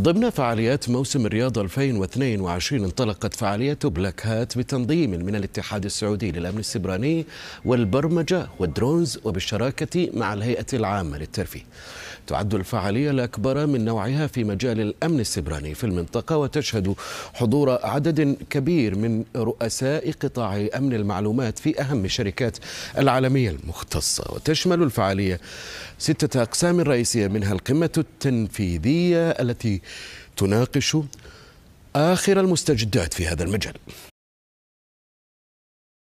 ضمن فعاليات موسم الرياض 2022 انطلقت فعالية بلاك هات بتنظيم من الاتحاد السعودي للأمن السبراني والبرمجة والدرونز وبالشراكة مع الهيئة العامة للترفيه تعد الفعالية الأكبر من نوعها في مجال الأمن السبراني في المنطقة وتشهد حضور عدد كبير من رؤساء قطاع أمن المعلومات في أهم الشركات العالمية المختصة وتشمل الفعالية ستة أقسام رئيسية منها القمة التنفيذية التي تناقش آخر المستجدات في هذا المجال